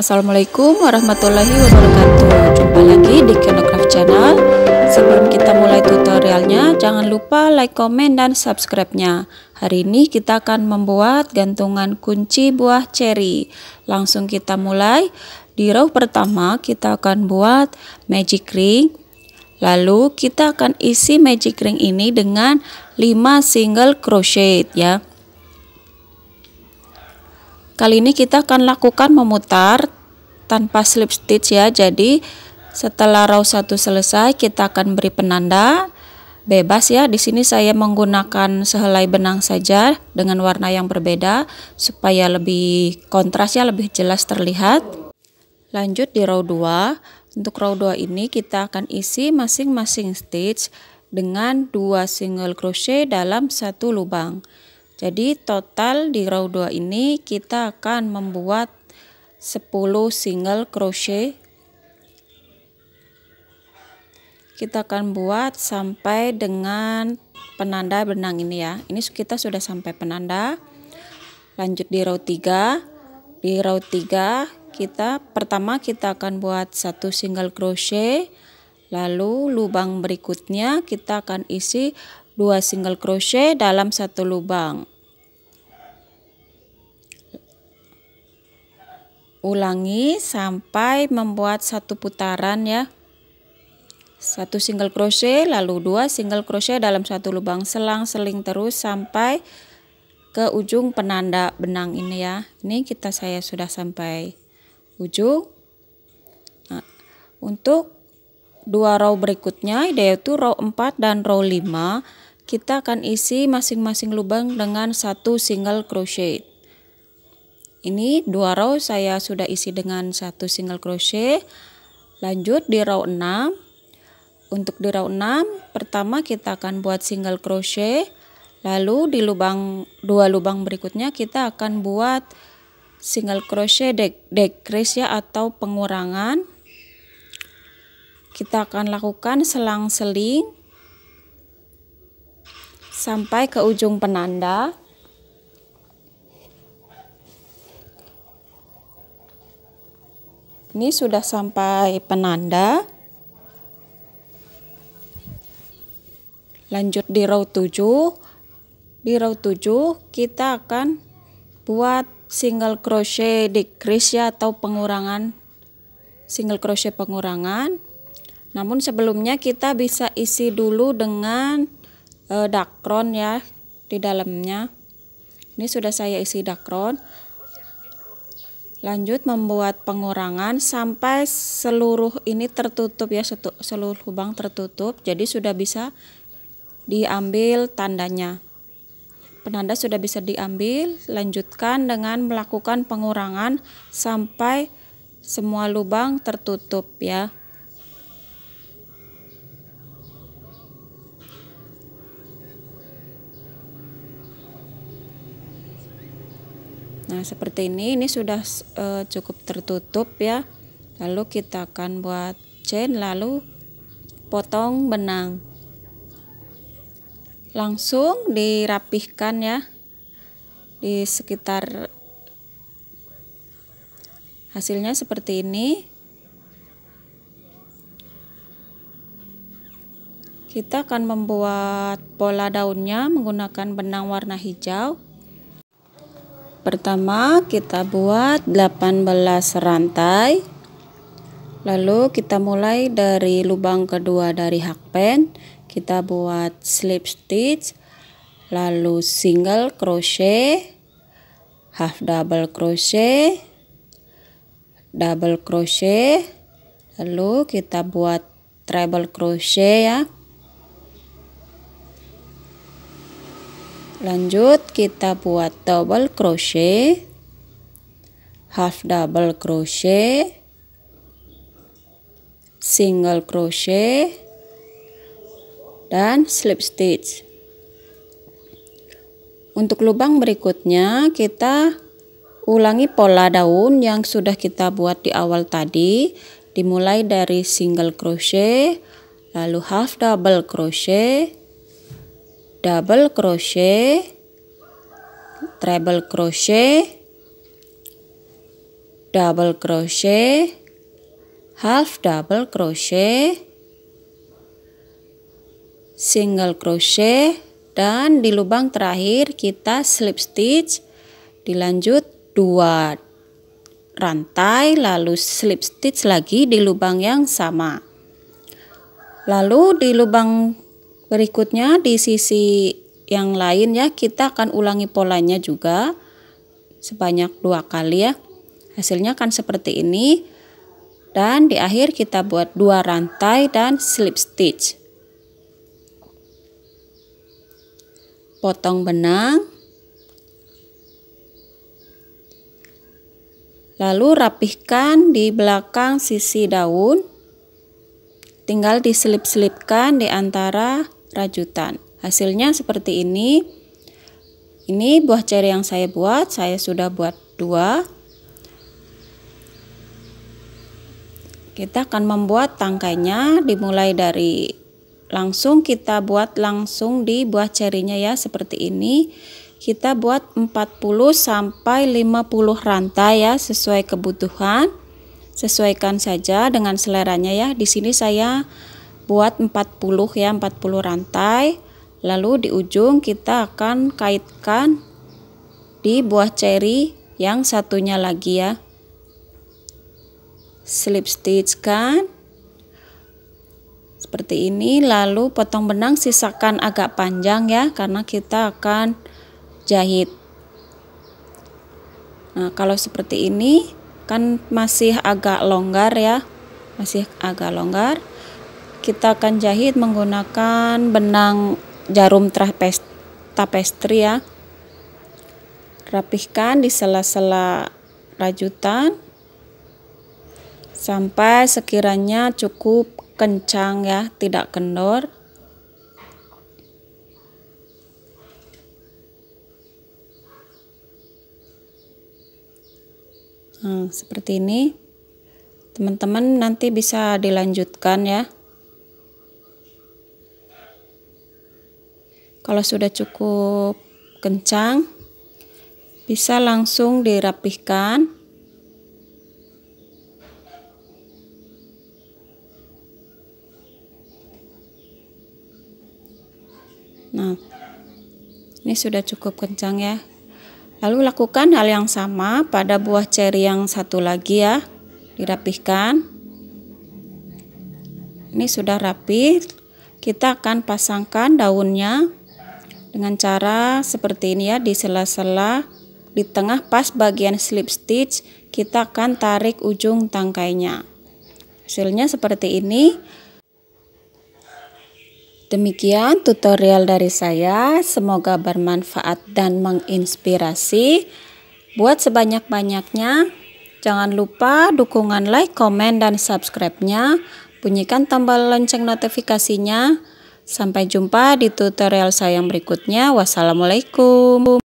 Assalamualaikum warahmatullahi wabarakatuh Jumpa lagi di Kenocraft Channel Sebelum kita mulai tutorialnya Jangan lupa like, komen, dan subscribe-nya Hari ini kita akan membuat gantungan kunci buah ceri Langsung kita mulai Di row pertama kita akan buat magic ring Lalu kita akan isi magic ring ini dengan 5 single crochet ya Kali ini kita akan lakukan memutar tanpa slip stitch ya. Jadi setelah row 1 selesai kita akan beri penanda bebas ya. Di sini saya menggunakan sehelai benang saja dengan warna yang berbeda supaya lebih kontras ya, lebih jelas terlihat. Lanjut di row 2. Untuk row 2 ini kita akan isi masing-masing stitch dengan dua single crochet dalam satu lubang. Jadi total di row 2 ini kita akan membuat 10 single crochet. Kita akan buat sampai dengan penanda benang ini ya. Ini kita sudah sampai penanda. Lanjut di row 3. Di row 3 kita pertama kita akan buat satu single crochet. Lalu lubang berikutnya kita akan isi dua single crochet dalam satu lubang. ulangi sampai membuat satu putaran ya satu single crochet lalu dua single crochet dalam satu lubang selang seling terus sampai ke ujung penanda benang ini ya ini kita saya sudah sampai ujung nah, untuk dua row berikutnya yaitu row 4 dan row 5 kita akan isi masing-masing lubang dengan satu single crochet ini dua row saya sudah isi dengan satu single crochet lanjut di row 6 untuk di row 6 pertama kita akan buat single crochet lalu di lubang dua lubang berikutnya kita akan buat single crochet decrease ya atau pengurangan kita akan lakukan selang-seling sampai ke ujung penanda ini sudah sampai penanda. Lanjut di row 7. Di row 7 kita akan buat single crochet decrease ya atau pengurangan single crochet pengurangan. Namun sebelumnya kita bisa isi dulu dengan e, dakron ya di dalamnya. Ini sudah saya isi dakron. Lanjut membuat pengurangan sampai seluruh ini tertutup ya seluruh lubang tertutup. Jadi sudah bisa diambil tandanya. Penanda sudah bisa diambil, lanjutkan dengan melakukan pengurangan sampai semua lubang tertutup ya. Nah seperti ini ini sudah uh, cukup tertutup ya lalu kita akan buat chain lalu potong benang langsung dirapihkan ya di sekitar hasilnya seperti ini kita akan membuat pola daunnya menggunakan benang warna hijau Pertama kita buat 18 rantai Lalu kita mulai dari lubang kedua dari hakpen Kita buat slip stitch Lalu single crochet Half double crochet Double crochet Lalu kita buat treble crochet ya Lanjut kita buat double crochet half double crochet single crochet dan slip stitch untuk lubang berikutnya kita ulangi pola daun yang sudah kita buat di awal tadi dimulai dari single crochet lalu half double crochet double crochet treble crochet double crochet half double crochet single crochet dan di lubang terakhir kita slip stitch dilanjut dua rantai lalu slip stitch lagi di lubang yang sama lalu di lubang berikutnya di sisi yang lain ya kita akan ulangi polanya juga sebanyak dua kali ya hasilnya akan seperti ini dan di akhir kita buat dua rantai dan slip stitch potong benang lalu rapihkan di belakang sisi daun tinggal diselip-selipkan di antara rajutan Hasilnya seperti ini. Ini buah ceri yang saya buat, saya sudah buat dua. Kita akan membuat tangkainya dimulai dari langsung kita buat langsung di buah cerinya ya seperti ini kita buat 40 sampai 50 rantai ya sesuai kebutuhan sesuaikan saja dengan seleranya ya di sini saya buat 40 ya 40 rantai Lalu di ujung kita akan kaitkan di buah ceri yang satunya lagi ya. Slip stitch kan. Seperti ini lalu potong benang sisakan agak panjang ya karena kita akan jahit. Nah, kalau seperti ini kan masih agak longgar ya. Masih agak longgar. Kita akan jahit menggunakan benang jarum tapestri ya rapihkan di sela-sela rajutan sampai sekiranya cukup kencang ya tidak kendor nah, seperti ini teman-teman nanti bisa dilanjutkan ya Kalau sudah cukup kencang, bisa langsung dirapihkan. Nah, ini sudah cukup kencang ya. Lalu lakukan hal yang sama pada buah ceri yang satu lagi ya. Dirapihkan. Ini sudah rapi. Kita akan pasangkan daunnya dengan cara seperti ini ya di sela-sela di tengah pas bagian slip stitch kita akan tarik ujung tangkainya hasilnya seperti ini demikian tutorial dari saya semoga bermanfaat dan menginspirasi buat sebanyak-banyaknya jangan lupa dukungan like, komen, dan subscribe-nya bunyikan tombol lonceng notifikasinya Sampai jumpa di tutorial saya yang berikutnya. Wassalamualaikum.